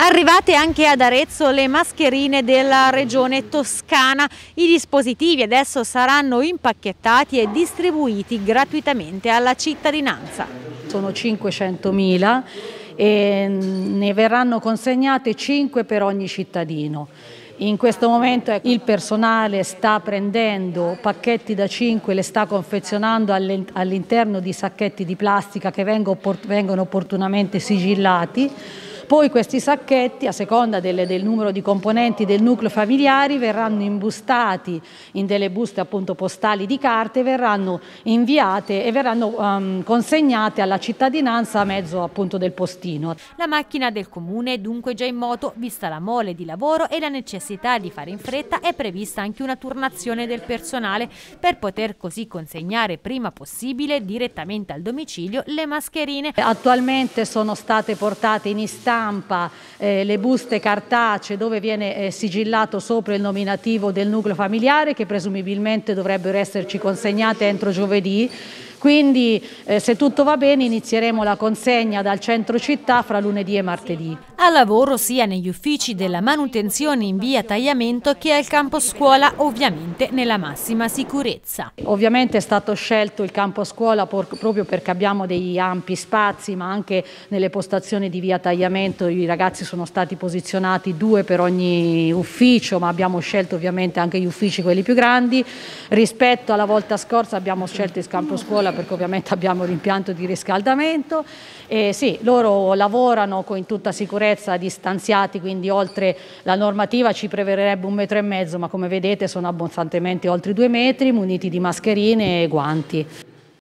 Arrivate anche ad Arezzo le mascherine della regione toscana. I dispositivi adesso saranno impacchettati e distribuiti gratuitamente alla cittadinanza. Sono 500.000 e ne verranno consegnate 5 per ogni cittadino. In questo momento ecco, il personale sta prendendo pacchetti da 5, le sta confezionando all'interno di sacchetti di plastica che vengono opportunamente sigillati poi questi sacchetti, a seconda delle, del numero di componenti del nucleo familiari, verranno imbustati in delle buste appunto postali di carte, verranno inviate e verranno um, consegnate alla cittadinanza a mezzo appunto del postino. La macchina del comune è dunque già in moto, vista la mole di lavoro e la necessità di fare in fretta, è prevista anche una turnazione del personale per poter così consegnare prima possibile direttamente al domicilio le mascherine. Attualmente sono state portate in istanza stampa, eh, le buste cartacee dove viene eh, sigillato sopra il nominativo del nucleo familiare che presumibilmente dovrebbero esserci consegnate entro giovedì. Quindi eh, se tutto va bene inizieremo la consegna dal centro città fra lunedì e martedì. A lavoro sia negli uffici della manutenzione in via Tagliamento che al campo scuola ovviamente nella massima sicurezza. Ovviamente è stato scelto il campo scuola proprio perché abbiamo degli ampi spazi ma anche nelle postazioni di via Tagliamento i ragazzi sono stati posizionati due per ogni ufficio ma abbiamo scelto ovviamente anche gli uffici quelli più grandi. Rispetto alla volta scorsa abbiamo scelto il campo scuola scuola perché ovviamente abbiamo l'impianto di riscaldamento. E sì, loro lavorano in tutta sicurezza distanziati, quindi oltre la normativa ci prevederebbe un metro e mezzo, ma come vedete sono abbondantemente oltre due metri, muniti di mascherine e guanti.